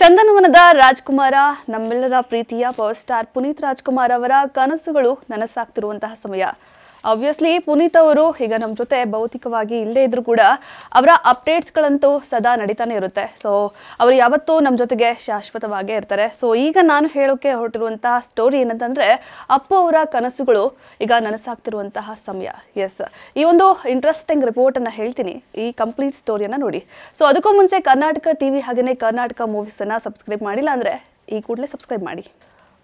ಚಂದನವನದ ರಾಜ್ಕುಮಾರ ನಮ್ಮೆಲ್ಲರ ಪ್ರೀತಿಯ power star Puneeth Rajkumar ಅವರ ಕನಸುಗಳು ನನಸಾಗ್ತಿರುವಂತಹ ಸಮಯ ಆಬ್ವಿಯಸ್ಲಿ ಪುನೀತ್ ಅವರು ಈಗ ನಮ್ಮ ಜೊತೆ ಭೌತಿಕವಾಗಿ ಇಲ್ಲದೇ ಇದ್ದರೂ ಕೂಡ ಅವರ ಅಪ್ಡೇಟ್ಸ್ಗಳಂತೂ ಸದಾ ನಡೀತಾನೆ ಇರುತ್ತೆ ಸೊ ಅವರು ಯಾವತ್ತೂ ನಮ್ಮ ಜೊತೆಗೆ ಶಾಶ್ವತವಾಗೇ ಇರ್ತಾರೆ ಸೊ ಈಗ ನಾನು ಹೇಳೋಕೆ ಹೊರಟಿರುವಂತಹ ಸ್ಟೋರಿ ಏನಂತಂದರೆ ಅಪ್ಪು ಅವರ ಕನಸುಗಳು ಈಗ ನನಸಾಗ್ತಿರುವಂತಹ ಸಮಯ ಎಸ್ ಈ ಒಂದು ಇಂಟ್ರೆಸ್ಟಿಂಗ್ ರಿಪೋರ್ಟನ್ನು ಹೇಳ್ತೀನಿ ಈ ಕಂಪ್ಲೀಟ್ ಸ್ಟೋರಿಯನ್ನು ನೋಡಿ ಸೊ ಅದಕ್ಕೂ ಮುಂಚೆ ಕರ್ನಾಟಕ ಟಿ ವಿ ಹಾಗೆಯೇ ಕರ್ನಾಟಕ ಮೂವೀಸನ್ನು ಸಬ್ಸ್ಕ್ರೈಬ್ ಮಾಡಿಲ್ಲ ಅಂದರೆ ಈ ಕೂಡಲೇ ಸಬ್ಸ್ಕ್ರೈಬ್ ಮಾಡಿ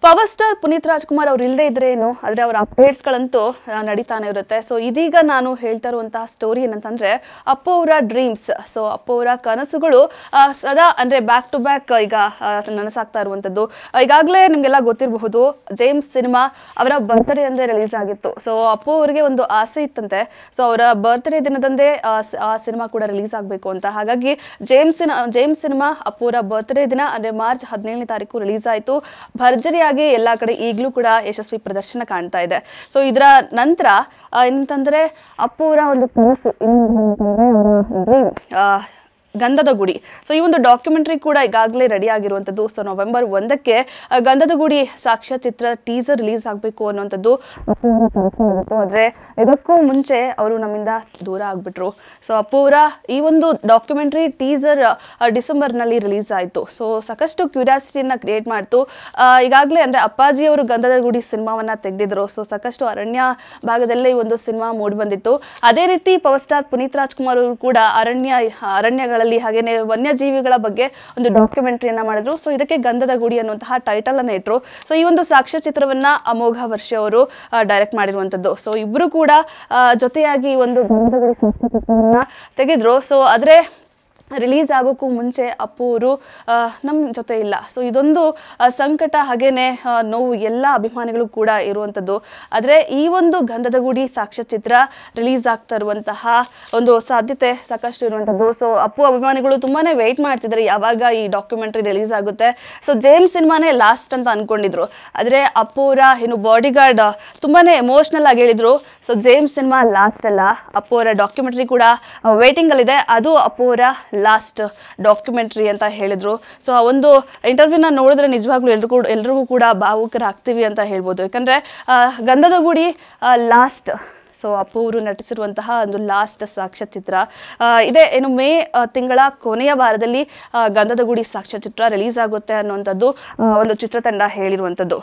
ಪವರ್ ಸ್ಟಾರ್ ಪುನೀತ್ ರಾಜ್ಕುಮಾರ್ ಅವ್ರು ಇಲ್ಲದೆ ಇದ್ರೆ ಏನು ಆದರೆ ಅವರ ಅಪ್ಡೇಟ್ಸ್ಗಳಂತೂ ನಡೀತಾನೆ ಇರುತ್ತೆ ಸೊ ಇದೀಗ ನಾನು ಹೇಳ್ತಾ ಇರುವಂತಹ ಸ್ಟೋರಿ ಏನಂತಂದ್ರೆ ಅಪ್ಪು ಅವರ ಡ್ರೀಮ್ಸ್ ಸೊ ಅಪ್ಪು ಅವರ ಕನಸುಗಳು ಸದಾ ಅಂದ್ರೆ ಬ್ಯಾಕ್ ಟು ಬ್ಯಾಕ್ ಈಗ ನನಸಾಗ್ತಾ ಇರುವಂಥದ್ದು ಈಗಾಗಲೇ ನಿಮ್ಗೆಲ್ಲ ಗೊತ್ತಿರಬಹುದು ಜೇಮ್ಸ್ ಸಿನಿಮಾ ಅವರ ಬರ್ತ್ಡೇ ಅಂದರೆ ರಿಲೀಸ್ ಆಗಿತ್ತು ಸೊ ಅಪ್ಪು ಅವರಿಗೆ ಒಂದು ಆಸೆ ಇತ್ತಂತೆ ಸೊ ಅವರ ಬರ್ತ್ಡೇ ದಿನದಂದೇ ಆ ಸಿನಿಮಾ ಕೂಡ ರಿಲೀಸ್ ಆಗಬೇಕು ಅಂತ ಹಾಗಾಗಿ ಜೇಮ್ಸ್ ಜೇಮ್ಸ್ ಸಿನಿಮಾ ಅಪ್ಪುರ ಬರ್ತ್ಡೇ ದಿನ ಅಂದ್ರೆ ಮಾರ್ಚ್ ಹದಿನೇಳನೇ ತಾರೀಕು ರಿಲೀಸ್ ಆಯಿತು ಭರ್ಜರಿ ಹಾಗೆ ಎಲ್ಲ ಕಡೆ ಈಗಲೂ ಕೂಡ ಯಶಸ್ವಿ ಪ್ರದರ್ಶನ ಕಾಣ್ತಾ ಇದೆ ಸೊ ಇದರ ನಂತರ ಏನಂತಂದ್ರೆ ಅವರ ಒಂದು ಕನಸು ಏನಂತಂದ್ರೆ ಅವರ ಡ್ರೀಮ್ ಗಂಧದ ಗುಡಿ ಸೊ ಈ ಒಂದು ಡಾಕ್ಯುಮೆಂಟ್ರಿ ಕೂಡ ಈಗಾಗಲೇ ರೆಡಿ ಆಗಿರುವಂಥದ್ದು ಸೊ ನವೆಂಬರ್ ಒಂದಕ್ಕೆ ಗಂಧದ ಗುಡಿ ಸಾಕ್ಷ್ಯ ಚಿತ್ರ ಟೀಸರ್ ರಿಲೀಸ್ ಆಗಬೇಕು ಅನ್ನುವಂಥದ್ದು ಆದರೆ ಇದಕ್ಕೂ ಮುಂಚೆ ಅವರು ನಮ್ಮಿಂದ ದೂರ ಆಗಿಬಿಟ್ರು ಸೊ ಅಪೂರ ಈ ಒಂದು ಡಾಕ್ಯುಮೆಂಟ್ರಿ ಟೀಸರ್ ಡಿಸೆಂಬರ್ನಲ್ಲಿ ರಿಲೀಸ್ ಆಯಿತು ಸೊ ಸಾಕಷ್ಟು ಕ್ಯೂರಿಯಾಸಿಟಿಯನ್ನು ಕ್ರಿಯೇಟ್ ಮಾಡ್ತು ಈಗಾಗಲೇ ಅಂದರೆ ಅಪ್ಪಾಜಿ ಅವರು ಗಂಧದ ಗುಡಿ ಸಿನಿಮಾವನ್ನು ತೆಗೆದಿದ್ರು ಸೊ ಸಾಕಷ್ಟು ಅರಣ್ಯ ಭಾಗದಲ್ಲೇ ಈ ಒಂದು ಸಿನಿಮಾ ಮೂಡಿ ಬಂದಿತ್ತು ಅದೇ ರೀತಿ ಪವರ್ ಸ್ಟಾರ್ ಪುನೀತ್ ರಾಜ್ಕುಮಾರ್ ಅವರು ಕೂಡ ಅರಣ್ಯ ಅರಣ್ಯಗಳ ಪ್ರಾಣಿಗಳಲ್ಲಿ ಹಾಗೇನೆ ವನ್ಯಜೀವಿಗಳ ಬಗ್ಗೆ ಒಂದು ಡಾಕ್ಯುಮೆಂಟ್ರಿಯನ್ನ ಮಾಡಿದ್ರು ಸೊ ಇದಕ್ಕೆ ಗಂಧದ ಗುಡಿ ಅನ್ನುವಂತಹ ಟೈಟಲ್ ಅನ್ನ ಇಟ್ರು ಸೊ ಈ ಒಂದು ಸಾಕ್ಷ್ಯಚಿತ್ರವನ್ನ ಅಮೋಘ ವರ್ಷ ಅವರು ಡೈರೆಕ್ಟ್ ಮಾಡಿರುವಂತದ್ದು ಸೊ ಇಬ್ರು ಕೂಡ ಜೊತೆಯಾಗಿ ಒಂದು ಗಂಧದ ಗುಡಿ ಚಿತ್ರವನ್ನ ತೆಗೆದ್ರು ಸೊ ಆದ್ರೆ ರಿಲೀಸ್ ಆಗೋಕ್ಕೂ ಮುಂಚೆ ಅಪ್ಪು ಅವರು ನಮ್ಮ ಜೊತೆ ಇಲ್ಲ ಸೊ ಇದೊಂದು ಸಂಕಟ ಹಾಗೇನೆ ನೋವು ಎಲ್ಲ ಅಭಿಮಾನಿಗಳು ಕೂಡ ಇರುವಂಥದ್ದು ಆದರೆ ಈ ಒಂದು ಗಂಧದ ಗುಡಿ ಸಾಕ್ಷ್ಯಚಿತ್ರ ರಿಲೀಸ್ ಆಗ್ತಾ ಇರುವಂತಹ ಒಂದು ಸಾಧ್ಯತೆ ಸಾಕಷ್ಟು ಇರುವಂಥದ್ದು ಸೊ ಅಪ್ಪು ಅಭಿಮಾನಿಗಳು ತುಂಬಾ ವೆಯ್ಟ್ ಮಾಡ್ತಿದ್ದಾರೆ ಯಾವಾಗ ಈ ಡಾಕ್ಯುಮೆಂಟ್ರಿ ರಿಲೀಸ್ ಆಗುತ್ತೆ ಸೊ ಜೇಮ್ ಸಿನಿಮಾನೇ ಲಾಸ್ಟ್ ಅಂತ ಅಂದ್ಕೊಂಡಿದ್ರು ಆದರೆ ಅಪ್ಪುರ ಏನು ಬಾಡಿ ಗಾರ್ಡ್ ತುಂಬಾ ಎಮೋಷ್ನಲ್ ಆಗಿ ಹೇಳಿದರು ಸೊ ಜೇಮ್ ಸಿನಿಮಾ ಲಾಸ್ಟ್ ಅಲ್ಲ ಅಪ್ಪು ಅವರ ಡಾಕ್ಯುಮೆಂಟ್ರಿ ಕೂಡ ಇದೆ ಅದು ಅಪ್ಪು ಅವರ ಲಾಸ್ಟ್ ಡಾಕ್ಯುಮೆಂಟ್ರಿ ಅಂತ ಹೇಳಿದ್ರು ಸೊ ಆ ಒಂದು ಇಂಟರ್ವ್ಯೂನ ನೋಡಿದ್ರೆ ನಿಜವಾಗ್ಲೂ ಎಲ್ರಿಗೂ ಎಲ್ರಿಗೂ ಕೂಡ ಭಾವುಕರಾಗ್ತೀವಿ ಅಂತ ಹೇಳ್ಬೋದು ಯಾಕಂದರೆ ಗಂಧದ ಗುಡಿ ಲಾಸ್ಟ್ ಸೊ ಅಪ್ಪು ಅವರು ನಟಿಸಿರುವಂತಹ ಒಂದು ಲಾಸ್ಟ್ ಸಾಕ್ಷ್ಯಚಿತ್ರ ಇದೇ ಏನು ಮೇ ತಿಂಗಳ ಕೊನೆಯ ವಾರದಲ್ಲಿ ಗಂಧದ ಗುಡಿ ಸಾಕ್ಷ್ಯಚಿತ್ರ ರಿಲೀಸ್ ಆಗುತ್ತೆ ಅನ್ನುವಂಥದ್ದು ಒಂದು ಚಿತ್ರತಂಡ ಹೇಳಿರುವಂಥದ್ದು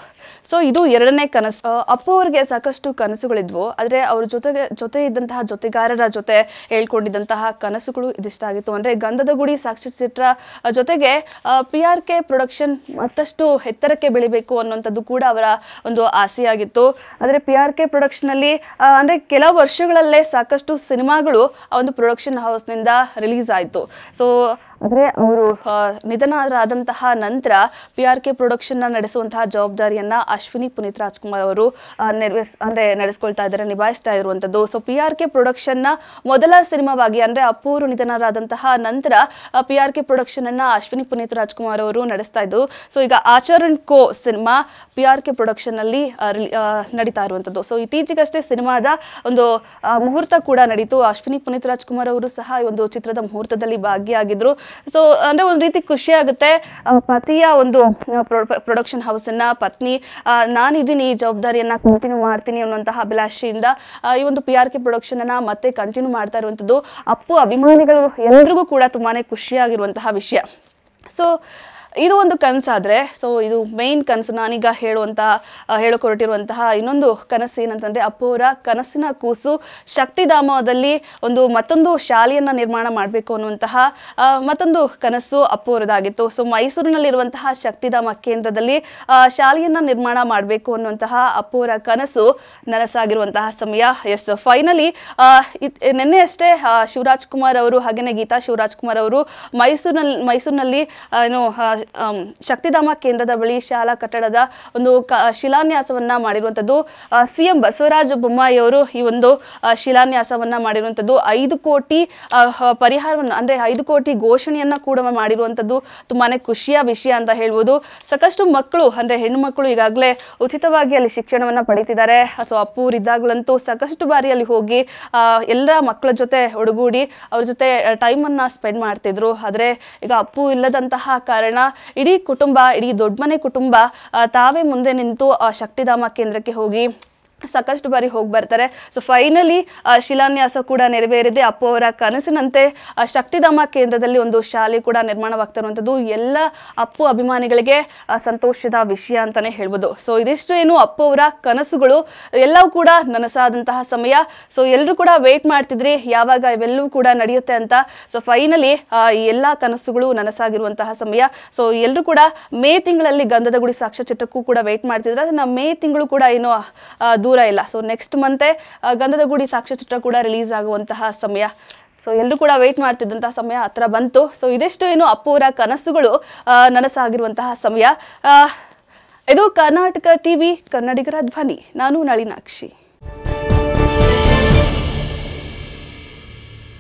ಸೊ ಇದು ಎರಡನೇ ಕನಸು ಅಪ್ಪು ಅವರಿಗೆ ಸಾಕಷ್ಟು ಕನಸುಗಳಿದ್ವು ಆದರೆ ಅವ್ರ ಜೊತೆಗೆ ಜೊತೆ ಇದ್ದಂತಹ ಜೊತೆಗಾರರ ಜೊತೆ ಹೇಳ್ಕೊಂಡಿದ್ದಂತಹ ಕನಸುಗಳು ಆಗಿತ್ತು ಅಂದರೆ ಗಂಧದ ಗುಡಿ ಸಾಕ್ಷ್ಯಚಿತ್ರ ಜೊತೆಗೆ ಪಿ ಆರ್ ಕೆ ಪ್ರೊಡಕ್ಷನ್ ಮತ್ತಷ್ಟು ಎತ್ತರಕ್ಕೆ ಬೆಳಿಬೇಕು ಅನ್ನುವಂಥದ್ದು ಕೂಡ ಅವರ ಒಂದು ಆಸೆಯಾಗಿತ್ತು ಆದರೆ ಪಿ ಆರ್ ಕೆ ಪ್ರೊಡಕ್ಷನಲ್ಲಿ ಅಂದರೆ ಕೆಲವು ವರ್ಷಗಳಲ್ಲೇ ಸಾಕಷ್ಟು ಸಿನಿಮಾಗಳು ಆ ಒಂದು ಪ್ರೊಡಕ್ಷನ್ ಹೌಸ್ನಿಂದ ರಿಲೀಸ್ ಆಯಿತು ಸೊ ಅಂದ್ರೆ ಅವರು ನಿಧನರಾದಂತಹ ನಂತರ ಪಿ ಆರ್ ಕೆ ಪ್ರೊಡಕ್ಷನ್ನ ನಡೆಸುವಂತಹ ಜವಾಬ್ದಾರಿಯನ್ನ ಅಶ್ವಿನಿ ಪುನೀತ್ ರಾಜ್ಕುಮಾರ್ ಅವರು ಅಂದ್ರೆ ಅಂದರೆ ನಡೆಸ್ಕೊಳ್ತಾ ಇದ್ದಾರೆ ನಿಭಾಯಿಸ್ತಾ ಇರುವಂತದ್ದು ಸೊ ಪಿ ಆರ್ ಕೆ ನ ಮೊದಲ ಸಿನಿಮಾವಾಗಿ ಅಂದರೆ ಅಪ್ಪೂರು ನಿಧನರಾದಂತಹ ನಂತರ ಪಿ ಆರ್ ಕೆ ಅನ್ನ ಅಶ್ವಿನಿ ಪುನೀತ್ ರಾಜ್ಕುಮಾರ್ ಅವರು ನಡೆಸ್ತಾ ಇದ್ದು ಸೊ ಈಗ Achar co cinema P R K ಅಲ್ಲಿ ನಡೀತಾ ಇರುವಂತದ್ದು ಸೊ ಇತ್ತೀಚೆಗಷ್ಟೇ ಸಿನಿಮಾದ ಒಂದು ಮುಹೂರ್ತ ಕೂಡ ನಡೀತು ಅಶ್ವಿನಿ ಪುನೀತ್ ರಾಜ್ಕುಮಾರ್ ಅವರು ಸಹ ಈ ಒಂದು ಚಿತ್ರದ ಮುಹೂರ್ತದಲ್ಲಿ ಭಾಗಿಯಾಗಿದ್ರು ಸೊ ಅಂದ್ರೆ ಒಂದು ರೀತಿ ಖುಷಿ ಆಗುತ್ತೆ ಪತಿಯ ಒಂದು ಪ್ರೊಡಕ್ಷನ್ ಹೌಸನ್ನು ಪತ್ನಿ ನಾನಿದ್ದೀನಿ ಈ ಜವಾಬ್ದಾರಿಯನ್ನು ಕಂಟಿನ್ಯೂ ಮಾಡ್ತೀನಿ ಅನ್ನುವಂತಹ ಅಭಿಲಾಷೆಯಿಂದ ಈ ಒಂದು ಪಿ ಆರ್ ಕೆ ಪ್ರೊಡಕ್ಷನನ್ನು ಮತ್ತೆ ಕಂಟಿನ್ಯೂ ಮಾಡ್ತಾ ಇರುವಂಥದ್ದು ಅಪ್ಪು ಅಭಿಮಾನಿಗಳು ಎಲ್ರಿಗೂ ಕೂಡ ತುಂಬಾನೇ ಖುಷಿಯಾಗಿರುವಂತಹ ವಿಷಯ ಸೊ ಇದು ಒಂದು ಕನಸಾದರೆ ಸೊ ಇದು ಮೇನ್ ಕನಸು ನಾನೀಗ ಹೇಳುವಂತಹ ಹೇಳಿಕೊರಟಿರುವಂತಹ ಇನ್ನೊಂದು ಕನಸು ಏನಂತಂದರೆ ಅಪ್ಪೂರ ಕನಸಿನ ಕೂಸು ಶಕ್ತಿಧಾಮದಲ್ಲಿ ಒಂದು ಮತ್ತೊಂದು ಶಾಲೆಯನ್ನು ನಿರ್ಮಾಣ ಮಾಡಬೇಕು ಅನ್ನುವಂತಹ ಮತ್ತೊಂದು ಕನಸು ಅಪ್ಪೋರದಾಗಿತ್ತು ಸೊ ಮೈಸೂರಿನಲ್ಲಿರುವಂತಹ ಶಕ್ತಿಧಾಮ ಕೇಂದ್ರದಲ್ಲಿ ಶಾಲೆಯನ್ನು ನಿರ್ಮಾಣ ಮಾಡಬೇಕು ಅನ್ನುವಂತಹ ಅಪ್ಪೋರ ಕನಸು ನನಸಾಗಿರುವಂತಹ ಸಮಯ ಎಸ್ ಫೈನಲಿ ನಿನ್ನೆಯಷ್ಟೇ ಶಿವರಾಜ್ ಕುಮಾರ್ ಅವರು ಹಾಗೆಯೇ ಗೀತಾ ಶಿವರಾಜ್ ಕುಮಾರ್ ಅವರು ಮೈಸೂರಿನಲ್ಲಿ ಮೈಸೂರಿನಲ್ಲಿ ಏನು ಶಕ್ತಿಧಾಮ ಕೇಂದ್ರದ ಬಳಿ ಶಾಲಾ ಕಟ್ಟಡದ ಒಂದು ಶಿಲಾನ್ಯಾಸವನ್ನ ಮಾಡಿರುವಂಥದ್ದು ಸಿಎಂ ಬಸವರಾಜ ಬೊಮ್ಮಾಯಿ ಅವರು ಈ ಒಂದು ಶಿಲಾನ್ಯಾಸವನ್ನ ಮಾಡಿರುವಂಥದ್ದು ಐದು ಕೋಟಿ ಪರಿಹಾರವನ್ನು ಅಂದ್ರೆ ಐದು ಕೋಟಿ ಘೋಷಣೆಯನ್ನ ಕೂಡ ಮಾಡಿರುವಂಥದ್ದು ತುಂಬಾನೇ ಖುಷಿಯ ವಿಷಯ ಅಂತ ಹೇಳ್ಬೋದು ಸಾಕಷ್ಟು ಮಕ್ಕಳು ಅಂದ್ರೆ ಹೆಣ್ಣು ಮಕ್ಕಳು ಈಗಾಗಲೇ ಉಚಿತವಾಗಿ ಅಲ್ಲಿ ಶಿಕ್ಷಣವನ್ನ ಪಡೀತಿದ್ದಾರೆ ಸೊ ಅಪ್ಪೂರಿದ್ದಾಗಲಂತೂ ಸಾಕಷ್ಟು ಬಾರಿ ಅಲ್ಲಿ ಹೋಗಿ ಎಲ್ಲ ಮಕ್ಕಳ ಜೊತೆ ಒಡಗೂಡಿ ಅವ್ರ ಜೊತೆ ಟೈಮನ್ನು ಸ್ಪೆಂಡ್ ಮಾಡ್ತಿದ್ರು ಆದರೆ ಈಗ ಅಪ್ಪು ಇಲ್ಲದಂತಹ ಕಾರಣ ಇಡೀ ಕುಟುಂಬ ಇಡೀ ದೊಡ್ಡ ಮನೆ ಕುಟುಂಬ ತಾವೇ ಮುಂದೆ ನಿಂತು ಶಕ್ತಿಧಾಮ ಕೇಂದ್ರಕ್ಕೆ ಹೋಗಿ ಸಾಕಷ್ಟು ಬಾರಿ ಹೋಗಿ ಬರ್ತಾರೆ ಸೊ ಫೈನಲಿ ಶಿಲಾನ್ಯಾಸ ಕೂಡ ನೆರವೇರಿದೆ ಅಪ್ಪು ಅವರ ಕನಸಿನಂತೆ ಶಕ್ತಿಧಾಮ ಕೇಂದ್ರದಲ್ಲಿ ಒಂದು ಶಾಲೆ ಕೂಡ ನಿರ್ಮಾಣವಾಗ್ತಿರುವಂಥದ್ದು ಎಲ್ಲ ಅಪ್ಪು ಅಭಿಮಾನಿಗಳಿಗೆ ಸಂತೋಷದ ವಿಷಯ ಅಂತಲೇ ಹೇಳ್ಬೋದು ಸೊ ಇದಿಷ್ಟು ಏನು ಅಪ್ಪು ಅವರ ಕನಸುಗಳು ಎಲ್ಲವೂ ಕೂಡ ನನಸಾದಂತಹ ಸಮಯ ಸೊ ಎಲ್ಲರೂ ಕೂಡ ವೆಯ್ಟ್ ಮಾಡ್ತಿದ್ರಿ ಯಾವಾಗ ಇವೆಲ್ಲವೂ ಕೂಡ ನಡೆಯುತ್ತೆ ಅಂತ ಸೊ ಫೈನಲಿ ಈ ಎಲ್ಲ ಕನಸುಗಳು ನನಸಾಗಿರುವಂತಹ ಸಮಯ ಸೊ ಎಲ್ಲರೂ ಕೂಡ ಮೇ ತಿಂಗಳಲ್ಲಿ ಗಂಧದ ಗುಡಿ ಸಾಕ್ಷ್ಯಚಿತ್ರಕ್ಕೂ ಕೂಡ ವೇಟ್ ಮಾಡ್ತಿದ್ರೆ ಅದನ್ನು ಮೇ ತಿಂಗಳು ಕೂಡ ಏನು ದೂರ ಇಲ್ಲ ಸೊ ನೆಕ್ಸ್ಟ್ ಮಂತೆ ಗಂಧದ ಗುಡಿ ಸಾಕ್ಷ್ಯಚಿತ್ರ ಕೂಡ ರಿಲೀಸ್ ಆಗುವಂತಹ ಸಮಯ ಸೊ ಎಲ್ಲರೂ ಕೂಡ ವೆಯ್ಟ್ ಮಾಡ್ತಿದ್ದಂತಹ ಸಮಯ ಹತ್ರ ಬಂತು ಸೊ ಇದೆಷ್ಟು ಏನು ಅಪ್ಪುವರ ಕನಸುಗಳು ನನಸಾಗಿರುವಂತಹ ಸಮಯ ಇದು ಕರ್ನಾಟಕ ಟಿವಿ ಕನ್ನಡಿಗರ ಧ್ವನಿ ನಾನು ನಳಿನಾಕ್ಷಿ